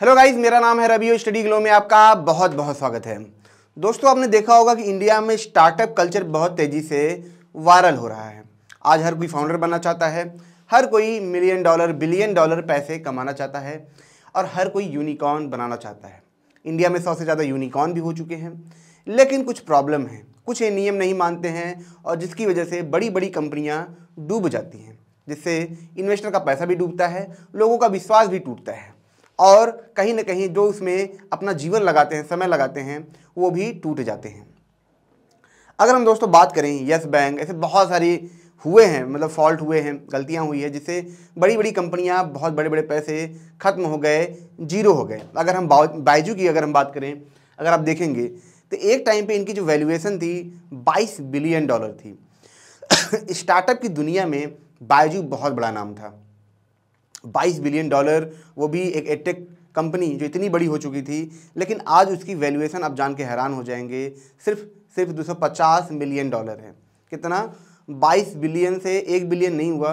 hello guys मेरा नाम है रवि स्टडी ग्लो में आपका बहुत बहुत स्वागत है दोस्तों आपने देखा होगा कि इंडिया में स्टार्टअप कल्चर बहुत तेज़ी से वायरल हो रहा है आज हर कोई फाउंडर बनना चाहता है हर कोई मिलियन डॉलर बिलियन डॉलर पैसे कमाना चाहता है और हर कोई यूनिकॉर्न बनाना चाहता है इंडिया में सौ से ज़्यादा यूनिकॉर्न भी हो चुके हैं लेकिन कुछ प्रॉब्लम है कुछ नियम नहीं मानते हैं और जिसकी वजह से बड़ी बड़ी कंपनियाँ डूब जाती हैं जिससे इन्वेस्टर का पैसा भी डूबता है लोगों का विश्वास भी टूटता है और कहीं ना कहीं जो उसमें अपना जीवन लगाते हैं समय लगाते हैं वो भी टूट जाते हैं अगर हम दोस्तों बात करें यस बैंक ऐसे बहुत सारी हुए हैं मतलब फॉल्ट हुए हैं गलतियां हुई हैं जिससे बड़ी बड़ी कंपनियां बहुत बड़े बड़े पैसे खत्म हो गए जीरो हो गए अगर हम बाइजू की अगर हम बात करें अगर आप देखेंगे तो एक टाइम पे इनकी जो वैल्यूएशन थी 22 बिलियन डॉलर थी स्टार्टअप की दुनिया में बायजू बहुत बड़ा नाम था 22 बिलियन डॉलर वो भी एक एटेक कंपनी जो इतनी बड़ी हो चुकी थी लेकिन आज उसकी वैल्यूएशन आप जान के हैरान हो जाएंगे सिर्फ सिर्फ 250 मिलियन डॉलर है कितना 22 बिलियन से एक बिलियन नहीं हुआ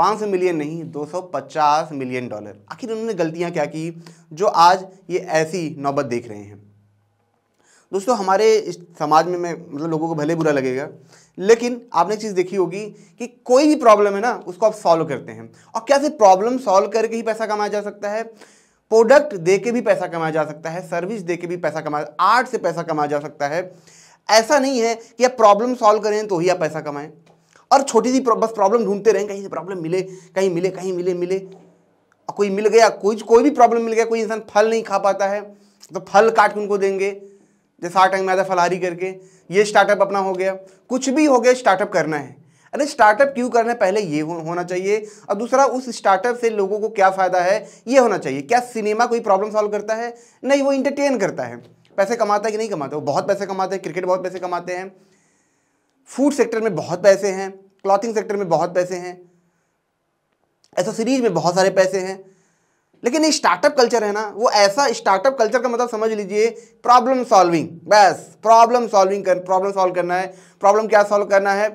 500 मिलियन नहीं 250 मिलियन डॉलर आखिर उन्होंने गलतियां क्या की जो आज ये ऐसी नौबत देख रहे हैं दोस्तों हमारे इस समाज में मैं मतलब लोगों को भले बुरा लगेगा लेकिन आपने चीज़ देखी होगी कि कोई भी प्रॉब्लम है ना उसको आप सॉल्व करते हैं और क्या सिर्फ प्रॉब्लम सॉल्व करके ही पैसा कमाया जा सकता है प्रोडक्ट दे के भी पैसा कमाया जा सकता है सर्विस दे के भी पैसा कमाया आर्ट से पैसा कमाया जा सकता है ऐसा नहीं है कि आप प्रॉब्लम सॉल्व करें तो ही आप पैसा कमाएं और छोटी सी बस प्रॉब्लम ढूंढते रहें कहीं से प्रॉब्लम मिले कहीं मिले कहीं मिले मिले और कोई मिल गया कोई कोई भी प्रॉब्लम मिल गया कोई इंसान फल नहीं खा पाता है तो फल काट के उनको देंगे जैसे आठ टाइम में आता है फलहारी करके ये स्टार्टअप अपना हो गया कुछ भी हो गया स्टार्टअप करना है अरे स्टार्टअप क्यों करना है पहले ये हो, होना चाहिए और दूसरा उस स्टार्टअप से लोगों को क्या फ़ायदा है ये होना चाहिए क्या सिनेमा कोई प्रॉब्लम सॉल्व करता है नहीं वो इंटरटेन करता है पैसे कमाता है कि नहीं कमाता वो बहुत पैसे कमाते हैं क्रिकेट बहुत पैसे कमाते हैं फूड सेक्टर में बहुत पैसे हैं क्लॉथिंग सेक्टर में बहुत पैसे हैं एसोसरीज में बहुत सारे पैसे हैं लेकिन ये स्टार्टअप कल्चर है ना वो ऐसा स्टार्टअप कल्चर का मतलब समझ लीजिए प्रॉब्लम सॉल्विंग बस प्रॉब्लम सॉल्विंग कर प्रॉब्लम सॉल्व करना है प्रॉब्लम क्या सॉल्व करना है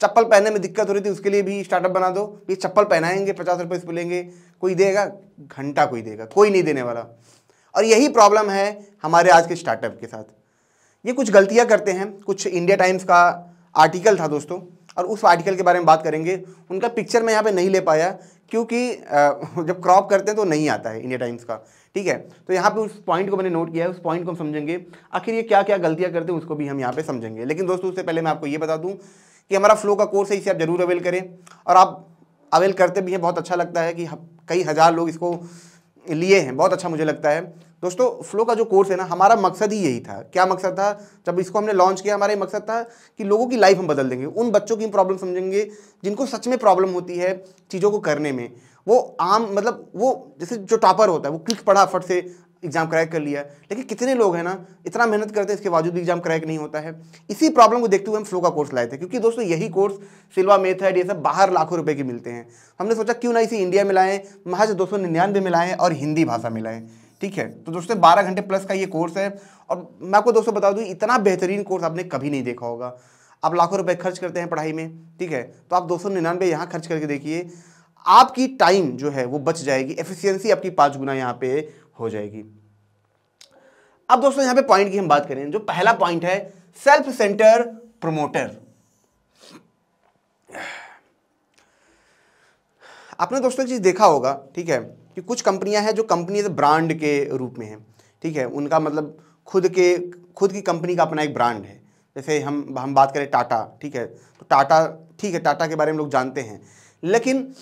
चप्पल पहनने में दिक्कत हो रही थी उसके लिए भी स्टार्टअप बना दो ये चप्पल पहनाएंगे पचास रुपये इस लेंगे कोई देगा घंटा कोई देगा कोई नहीं देने वाला और यही प्रॉब्लम है हमारे आज के स्टार्टअप के साथ ये कुछ गलतियाँ करते हैं कुछ इंडिया टाइम्स का आर्टिकल था दोस्तों और उस आर्टिकल के बारे में बात करेंगे उनका पिक्चर मैं यहाँ पे नहीं ले पाया क्योंकि जब क्रॉप करते हैं तो नहीं आता है इंडिया टाइम्स का ठीक है तो यहाँ पे उस पॉइंट को मैंने नोट किया है उस पॉइंट को हम समझेंगे आखिर ये क्या क्या गलतियाँ करते हैं उसको भी हम यहाँ पे समझेंगे लेकिन दोस्तों उससे पहले मैं आपको ये बता दूँ कि हमारा फ्लो का कोर्स है इसे आप ज़रूर अवेल करें और आप अवेल करते भी हैं बहुत अच्छा लगता है कि कई हज़ार लोग इसको लिए हैं बहुत अच्छा मुझे लगता है दोस्तों फ्लो का जो कोर्स है ना हमारा मकसद ही यही था क्या मकसद था जब इसको हमने लॉन्च किया हमारा ये मकसद था कि लोगों की लाइफ हम बदल देंगे उन बच्चों की प्रॉब्लम समझेंगे जिनको सच में प्रॉब्लम होती है चीज़ों को करने में वो आम मतलब वो जैसे जो टॉपर होता है वो क्लिक पढ़ा फट से एग्ज़ाम क्रैक कर लिया लेकिन कितने लोग हैं ना इतना मेहनत करते हैं इसके बावजूद भी एग्ज़ाम क्रैक नहीं होता है इसी प्रॉब्लम को देखते हुए हम फ्लो का कोर्स लाए थे क्योंकि दोस्तों यही कोर्स सिल्वा मेथड ये सब बाहर लाखों रुपए के मिलते हैं हमने सोचा क्यों ना इसी इंडिया में लाएँ महज दो सौ निन्यानवे में लाएं और हिंदी भाषा में ठीक है तो दोस्तों बारह घंटे प्लस का ये कोर्स है और मैं आपको दोस्तों बता दूँ इतना बेहतरीन कोर्स आपने कभी नहीं देखा होगा आप लाखों रुपए खर्च करते हैं पढ़ाई में ठीक है तो आप दो सौ निन्यानवे यहाँ खर्च करके देखिए आपकी टाइम जो है वो बच जाएगी एफिशिएंसी आपकी पाँच गुना यहाँ पे हो जाएगी अब दोस्तों यहां पे पॉइंट की हम बात करें जो पहला पॉइंट है सेल्फ सेंटर प्रोमोटर आपने दोस्तों एक चीज़ देखा होगा ठीक है कि कुछ कंपनियां हैं जो कंपनी ब्रांड के रूप में हैं ठीक है उनका मतलब खुद के खुद की कंपनी का अपना एक ब्रांड है जैसे हम हम बात करें टाटा ठीक है तो टाटा ठीक है टाटा के बारे में लोग जानते हैं लेकिन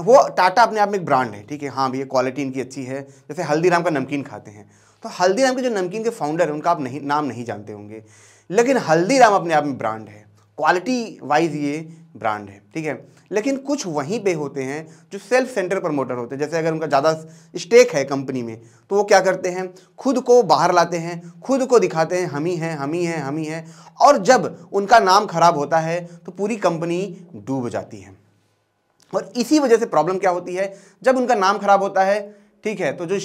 वो टाटा अपने आप में एक ब्रांड है ठीक है हाँ भैया क्वालिटी इनकी अच्छी है जैसे हल्दीराम का नमकीन खाते हैं तो हल्दीराम के जो नमकीन के फाउंडर हैं उनका आप नहीं नाम नहीं जानते होंगे लेकिन हल्दीराम अपने आप में ब्रांड है क्वालिटी वाइज ये ब्रांड है ठीक है लेकिन कुछ वहीं पे होते हैं जो सेल्फ सेंटर प्रमोटर होते हैं जैसे अगर उनका ज़्यादा स्टेक है कंपनी में तो वो क्या करते हैं खुद को बाहर लाते हैं खुद को दिखाते हैं हम ही हैं हम ही हैं हम ही हैं और जब उनका नाम खराब होता है तो पूरी कंपनी डूब जाती है और इसी वजह से प्रॉब्लम क्या होती है जब उनका नाम खराब होता है ठीक है तो जो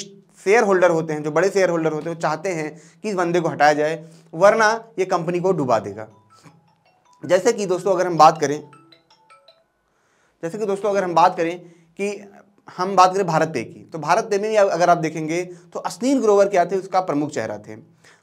शेयर होल्डर होते हैं जो बड़े शेयर होल्डर होते हैं वो चाहते हैं कि इस बंदे को हटाया जाए वरना ये कंपनी को डुबा देगा जैसे कि दोस्तों अगर हम बात करें जैसे कि दोस्तों अगर हम बात करें कि हम बात करें भारत पे की तो भारत पे में अगर आप देखेंगे तो अश्नील ग्रोवर क्या थे उसका प्रमुख चेहरा थे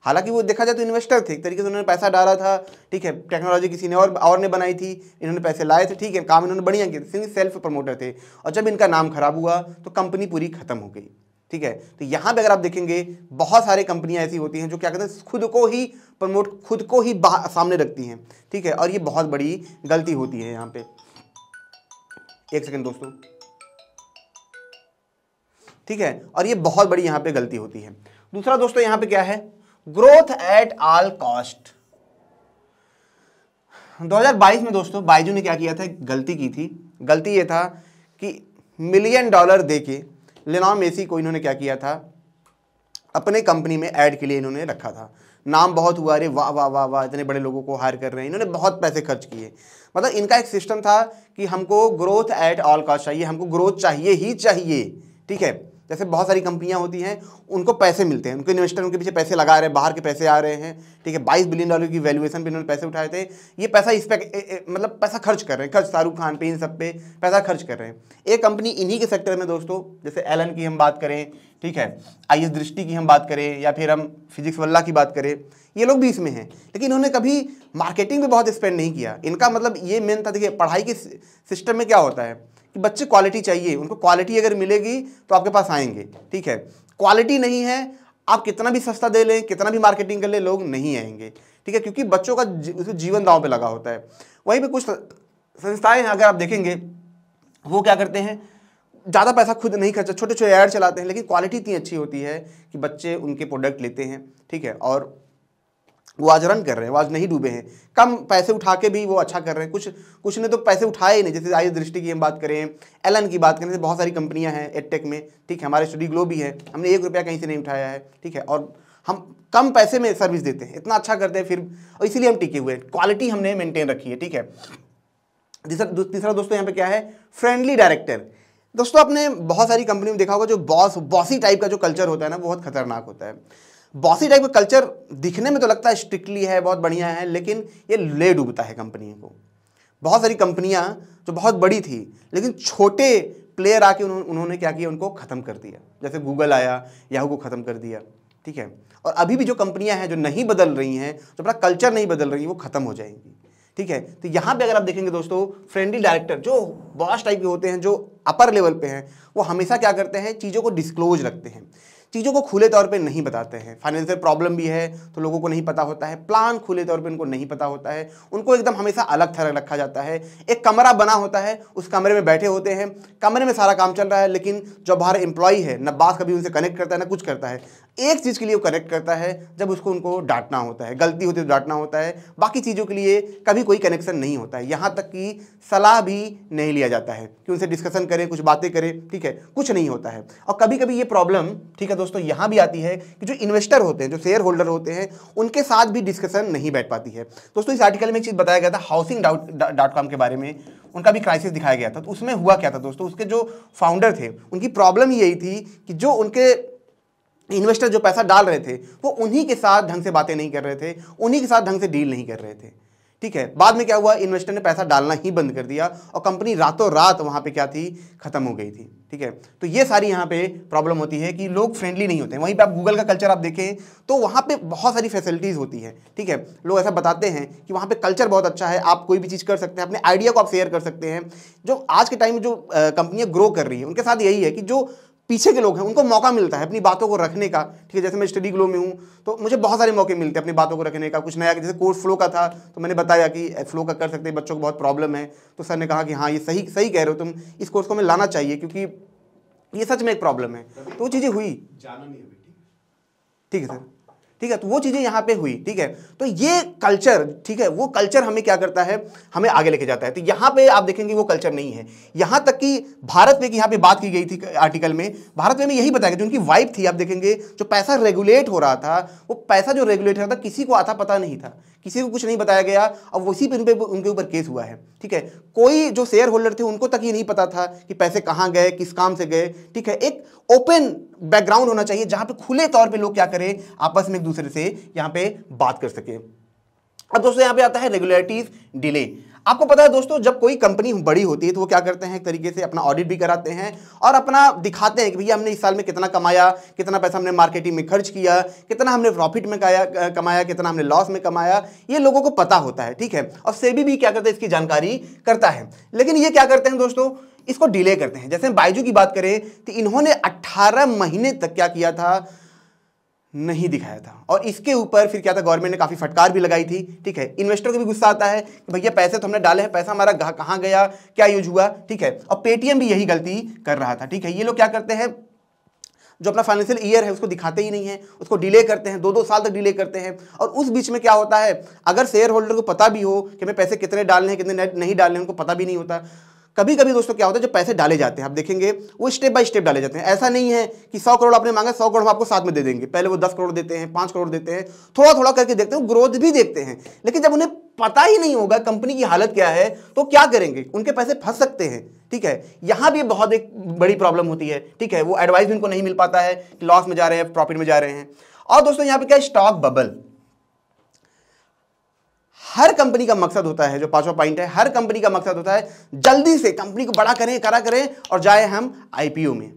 हालांकि वो देखा जाए तो इन्वेस्टर थे एक तरीके से उन्होंने पैसा डाला था ठीक है टेक्नोलॉजी किसी ने और और ने बनाई थी इन्होंने पैसे लाए थे ठीक है काम इन्होंने बढ़िया किया था सेल्फ प्रमोटर थे और जब इनका नाम खराब हुआ तो कंपनी पूरी खत्म हो गई ठीक है तो यहाँ पर अगर आप देखेंगे बहुत सारे कंपनियाँ ऐसी होती हैं जो क्या कहते हैं खुद को ही प्रमोट खुद को ही सामने रखती हैं ठीक है और ये बहुत बड़ी गलती होती है यहाँ पे एक सेकेंड दोस्तों ठीक है और ये बहुत बड़ी यहां पे गलती होती है दूसरा दोस्तों यहां पे क्या है ग्रोथ एट ऑल कॉस्ट 2022 में दोस्तों बाइजू ने क्या किया था गलती की थी गलती ये था कि मिलियन डॉलर दे के लेना मेसी को इन्होंने क्या किया था अपने कंपनी में एड के लिए इन्होंने रखा था नाम बहुत हुआ अरे वाह वाह वाह वाह इतने बड़े लोगों को हायर कर रहे हैं इन्होंने बहुत पैसे खर्च किए मतलब इनका एक सिस्टम था कि हमको ग्रोथ एट ऑल कॉस्ट चाहिए हमको ग्रोथ चाहिए ही चाहिए ठीक है जैसे बहुत सारी कंपनियां होती हैं उनको पैसे मिलते हैं उनके इन्वेस्टर उनके पीछे पैसे लगा रहे हैं बाहर के पैसे आ रहे हैं ठीक है बाईस बिलियन डॉलर की वैल्यूएशन पे इन्होंने पैसे उठाए थे ये पैसा इस पर मतलब पैसा खर्च कर रहे हैं खर्च शाहरुख खान पे इन सब पे पैसा खर्च कर रहे हैं एक कंपनी इन्हीं के सेक्टर में दोस्तों जैसे एलन की हम बात करें ठीक है आई दृष्टि की हम बात करें या फिर हम फिजिक्स वल्ला की बात करें ये लोग भी इसमें हैं लेकिन इन्होंने कभी मार्केटिंग पर बहुत स्पेंड नहीं किया इनका मतलब ये मेन था देखिए पढ़ाई के सिस्टम में क्या होता है कि बच्चे क्वालिटी चाहिए उनको क्वालिटी अगर मिलेगी तो आपके पास आएंगे ठीक है क्वालिटी नहीं है आप कितना भी सस्ता दे लें कितना भी मार्केटिंग कर लें लोग नहीं आएंगे ठीक है क्योंकि बच्चों का जीवन दाव पे लगा होता है वहीं पे कुछ संस्थाएं अगर आप देखेंगे वो क्या करते हैं ज़्यादा पैसा खुद नहीं खर्चा छोटे छोटे ऐड चलाते हैं लेकिन क्वालिटी इतनी अच्छी होती है कि बच्चे उनके प्रोडक्ट लेते हैं ठीक है और वो आज रन कर रहे हैं वो आज नहीं डूबे हैं कम पैसे उठा के भी वो अच्छा कर रहे हैं कुछ कुछ ने तो पैसे उठाए ही नहीं जैसे आई दृष्टि की हम बात करें एलन की बात करें जैसे बहुत सारी कंपनियां हैं एडटेक में ठीक है हमारे स्टडी ग्लो भी है हमने एक रुपया कहीं से नहीं उठाया है ठीक है और हम कम पैसे में सर्विस देते हैं इतना अच्छा करते हैं फिर और इसीलिए हम टिके हुए हैं क्वालिटी हमने मेनटेन रखी है ठीक है तीसरा दोस्तों यहाँ पे क्या है फ्रेंडली डायरेक्टर दोस्तों आपने बहुत सारी कंपनी में देखा होगा जो बॉस बॉसी टाइप का जो कल्चर होता है ना बहुत खतरनाक होता है बॉसी टाइप का कल्चर दिखने में तो लगता है स्ट्रिक्टली है बहुत बढ़िया है लेकिन ये ले डूबता है कंपनी को बहुत सारी कंपनियां जो बहुत बड़ी थी लेकिन छोटे प्लेयर आके उन्होंने क्या किया उनको ख़त्म कर दिया जैसे गूगल आया याहू को ख़त्म कर दिया ठीक है और अभी भी जो कंपनियां हैं जो नहीं बदल रही हैं जो अपना कल्चर नहीं बदल रही वो ख़त्म हो जाएंगी ठीक है तो यहाँ पे अगर आप देखेंगे दोस्तों फ्रेंडली डायरेक्टर जो बॉस टाइप के होते हैं जो अपर लेवल पे हैं वो हमेशा क्या करते हैं चीज़ों को डिस्क्लोज रखते हैं चीज़ों को खुले तौर पे नहीं बताते हैं फाइनेंशियल प्रॉब्लम भी है तो लोगों को नहीं पता होता है प्लान खुले तौर पे उनको नहीं पता होता है उनको एकदम हमेशा अलग थलग रखा जाता है एक कमरा बना होता है उस कमरे में बैठे होते हैं कमरे में सारा काम चल रहा है लेकिन जो बाहर एम्प्लॉई है ना बास कभी उनसे कनेक्ट करता है ना कुछ करता है एक चीज़ के लिए वो कनेक्ट करता है जब उसको उनको डांटना होता है गलती होती है तो डांटना होता है बाकी चीज़ों के लिए कभी कोई कनेक्शन नहीं होता है यहाँ तक कि सलाह भी नहीं लिया जाता है कि उनसे डिस्कशन करें कुछ बातें करें ठीक है कुछ नहीं होता है और कभी कभी ये प्रॉब्लम ठीक है है दोस्तों यहां भी आती है कि जो इन्वेस्टर होते हैं जो शेयर होल्डर होते हैं उनके साथ भी डिस्कशन नहीं बैठ पाती है दोस्तों इस आर्टिकल में एक चीज़ बताया गया था हाउसिंग डॉट कॉम के बारे में उनका भी क्राइसिस दिखाया गया था तो उसमें हुआ क्या था दोस्तों उसके जो फाउंडर थे उनकी प्रॉब्लम यही थी कि जो उनके इन्वेस्टर जो पैसा डाल रहे थे वो उन्हीं के साथ ढंग से बातें नहीं कर रहे थे उन्हीं के साथ ढंग से डील नहीं कर रहे थे ठीक है बाद में क्या हुआ इन्वेस्टर ने पैसा डालना ही बंद कर दिया और कंपनी रातों रात वहां पे क्या थी खत्म हो गई थी ठीक है तो ये सारी यहाँ पे प्रॉब्लम होती है कि लोग फ्रेंडली नहीं होते हैं वहीं पे आप गूगल का कल्चर आप देखें तो वहाँ पे बहुत सारी फैसिलिटीज़ होती है ठीक है लोग ऐसा बताते हैं कि वहाँ पे कल्चर बहुत अच्छा है आप कोई भी चीज़ कर सकते हैं अपने आइडिया को आप शेयर कर सकते हैं जो आज के टाइम में जो कंपनियाँ ग्रो कर रही हैं उनके साथ यही है कि जो पीछे के लोग हैं उनको मौका मिलता है अपनी बातों को रखने का ठीक है जैसे मैं स्टडी ग्लो में हूँ तो मुझे बहुत सारे मौके मिलते हैं अपनी बातों को रखने का कुछ नया जैसे कोर्स फ्लो का था तो मैंने बताया कि फ्लो का कर सकते हैं बच्चों को बहुत प्रॉब्लम है तो सर ने कहा कि हाँ ये सही सही कह रहे हो तुम इस कोर्स को हमें लाना चाहिए क्योंकि ये सच में एक प्रॉब्लम है तो वो चीज़ें हुई ठीक है सर ठीक है तो वो चीज़ें यहां पे हुई ठीक है तो ये कल्चर ठीक है वो कल्चर हमें क्या करता है हमें आगे लेके जाता है तो यहां पे आप देखेंगे वो कल्चर नहीं है यहां तक कि भारत में यहां यहाँ पे बात की गई थी आर्टिकल में भारत में यही बताया गया जो उनकी वाइफ थी आप देखेंगे जो पैसा रेगुलेट हो रहा था वो पैसा जो रेगुलेट हो रहा था किसी को आता पता नहीं था किसी को कुछ नहीं बताया गया अब उसी पर उनके ऊपर केस हुआ है ठीक है कोई जो शेयर होल्डर थे उनको तक ये नहीं पता था कि पैसे कहाँ गए किस काम से गए ठीक है एक ओपन बैकग्राउंड होना चाहिए जहाँ पे खुले तौर पे लोग क्या करें आपस में एक दूसरे से यहाँ पे बात कर सके अब दोस्तों यहाँ पे आता है रेगुलरिटीज डिले आपको पता है दोस्तों जब कोई कंपनी बड़ी होती है तो वो क्या करते हैं एक तरीके से अपना ऑडिट भी कराते हैं और अपना दिखाते हैं कि भैया हमने इस साल में कितना कमाया कितना पैसा हमने मार्केटिंग में खर्च किया कितना हमने प्रॉफिट में कमाया कितना हमने लॉस में कमाया ये लोगों को पता होता है ठीक है और सेबी भी क्या करता है इसकी जानकारी करता है लेकिन ये क्या करते हैं दोस्तों इसको डिले करते हैं जैसे बाइजू की बात करें तो इन्होंने अट्ठारह महीने तक क्या किया था नहीं दिखाया था और इसके ऊपर फिर क्या था गवर्नमेंट ने काफ़ी फटकार भी लगाई थी ठीक है इन्वेस्टर को भी गुस्सा आता है कि भैया पैसे तो हमने डाले हैं पैसा हमारा कहाँ गया क्या यूज हुआ ठीक है और पेटीएम भी यही गलती कर रहा था ठीक है ये लोग क्या करते हैं जो अपना फाइनेंशियल ईयर है उसको दिखाते ही नहीं है उसको डिले करते हैं दो दो साल तक डिले करते हैं और उस बीच में क्या होता है अगर शेयर होल्डर को पता भी हो कि हमें पैसे कितने डालने हैं कितने नहीं डालने उनको पता भी नहीं होता कभी कभी दोस्तों क्या होता है जो पैसे डाले जाते हैं आप देखेंगे वो स्टेप बाय स्टेप डाले जाते हैं ऐसा नहीं है कि सौ करोड़ आपने मांगा सौ करोड़ हम आपको साथ में दे देंगे पहले वो दस करोड़ देते हैं पांच करोड़ देते हैं थोड़ा थोड़ा करके देखते हैं ग्रोथ भी देखते हैं लेकिन जब उन्हें पता ही नहीं होगा कंपनी की हालत क्या है तो क्या करेंगे उनके पैसे फंस सकते हैं ठीक है यहां भी बहुत एक बड़ी प्रॉब्लम होती है ठीक है वो एडवाइस भी उनको नहीं मिल पाता है लॉस में जा रहे हैं प्रॉफिट में जा रहे हैं और दोस्तों यहां पर क्या स्टॉक बबल हर कंपनी का मकसद होता है जो पांचवा पॉइंट है हर कंपनी का मकसद होता है जल्दी से कंपनी को बड़ा करें करा करें और जाए हम आईपीओ में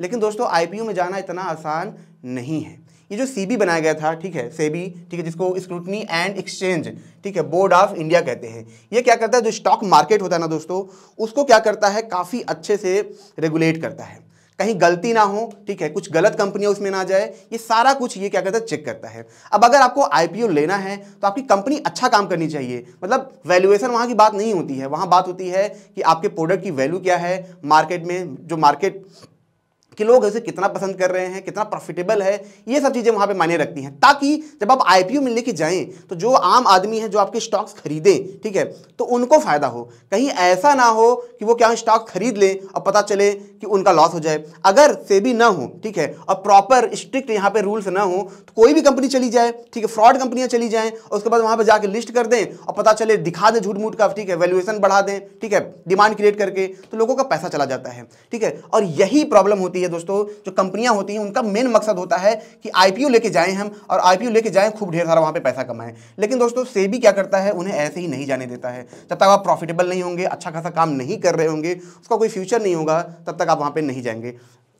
लेकिन दोस्तों आईपीओ में जाना इतना आसान नहीं है ये जो सीबी बनाया गया था ठीक है सेबी ठीक है जिसको स्क्रूटनी एंड एक्सचेंज ठीक है बोर्ड ऑफ इंडिया कहते हैं ये क्या करता है जो स्टॉक मार्केट होता है ना दोस्तों उसको क्या करता है काफ़ी अच्छे से रेगुलेट करता है कहीं गलती ना हो ठीक है कुछ गलत कंपनियां उसमें ना जाए ये सारा कुछ ये क्या करता है चेक करता है अब अगर आपको आईपीओ लेना है तो आपकी कंपनी अच्छा काम करनी चाहिए मतलब वैल्यूएशन वहाँ की बात नहीं होती है वहाँ बात होती है कि आपके प्रोडक्ट की वैल्यू क्या है मार्केट में जो मार्केट कि लोग इसे कितना पसंद कर रहे हैं कितना प्रॉफिटेबल है ये सब चीज़ें वहाँ पे मायने रखती हैं ताकि जब आप आई ओ में लेके जाएँ तो जो आम आदमी है जो आपके स्टॉक्स खरीदें ठीक है तो उनको फ़ायदा हो कहीं ऐसा ना हो कि वो क्या स्टॉक खरीद लें और पता चले कि उनका लॉस हो जाए अगर से भी ना हो ठीक है और प्रॉपर स्ट्रिक्ट यहाँ पर रूल्स ना हो तो कोई भी कंपनी चली जाए ठीक है फ्रॉड कंपनियाँ चली जाएँ और उसके बाद वहाँ पर जाकर लिस्ट कर दें और पता चले दिखा दें झूठ मूठ का ठीक है वैल्यूएसन बढ़ा दें ठीक है डिमांड क्रिएट करके तो लोगों का पैसा चला जाता है ठीक है और यही प्रॉब्लम होती है है दोस्तों जो कंपनियां होती हैं उनका मेन मकसद होता है कि आईपीओ लेके जाएं हम और आईपीओ लेके जाएं खूब ढेर सारा वहां पे पैसा कमाएं लेकिन दोस्तों सेबी क्या करता है उन्हें ऐसे ही नहीं जाने देता है जब तक आप प्रॉफिटेबल नहीं होंगे अच्छा खासा काम नहीं कर रहे होंगे उसका कोई फ्यूचर नहीं होगा तब तक आप वहां पर नहीं जाएंगे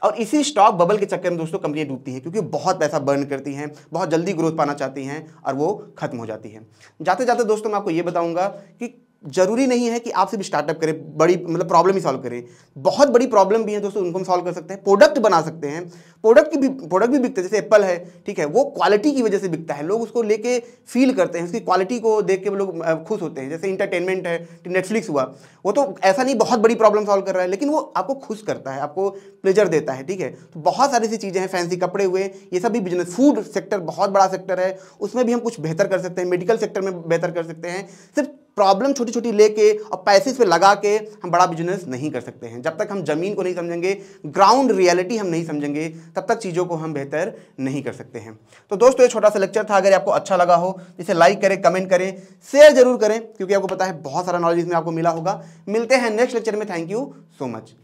और इसी स्टॉक बबल के चक्कर में दोस्तों कंपनियां डूबती हैं क्योंकि बहुत पैसा बर्न करती हैं बहुत जल्दी ग्रोथ पाना चाहती हैं और वो खत्म हो जाती हैं जाते जाते दोस्तों मैं आपको ये बताऊंगा कि जरूरी नहीं है कि आप सिर्फ स्टार्टअप करें बड़ी मतलब प्रॉब्लम ही सॉल्व करें बहुत बड़ी प्रॉब्लम भी है दोस्तों उनको हम सॉल्व कर सकते हैं प्रोडक्ट बना सकते हैं प्रोडक्ट की भी प्रोडक्ट भी बिकते हैं जैसे एप्पल है ठीक है वो क्वालिटी की वजह से बिकता है लोग उसको लेके फील करते हैं उसकी क्वालिटी को देख के लोग खुश होते हैं जैसे इंटरटेनमेंट है नेटफ्लिक्स हुआ वो तो ऐसा नहीं बहुत बड़ी प्रॉब्लम सॉल्व कर रहा है लेकिन वो आपको खुश करता है आपको प्लेजर देता है ठीक है तो बहुत सारी सी चीज़ें हैं फैंसी कपड़े हुए ये सब भी बिजनेस फूड सेक्टर बहुत बड़ा सेक्टर है उसमें भी हम कुछ बेहतर कर सकते हैं मेडिकल सेक्टर में बेहतर कर सकते हैं सिर्फ प्रॉब्लम छोटी छोटी लेके और पैसे इस पर लगा के हम बड़ा बिजनेस नहीं कर सकते हैं जब तक हम ज़मीन को नहीं समझेंगे ग्राउंड रियलिटी हम नहीं समझेंगे तब तक चीज़ों को हम बेहतर नहीं कर सकते हैं तो दोस्तों ये छोटा सा लेक्चर था अगर आपको अच्छा लगा हो इसे लाइक करें कमेंट करें शेयर जरूर करें क्योंकि आपको पता है बहुत सारा नॉलेज इसमें आपको मिला होगा मिलते हैं नेक्स्ट लेक्चर में थैंक यू सो मच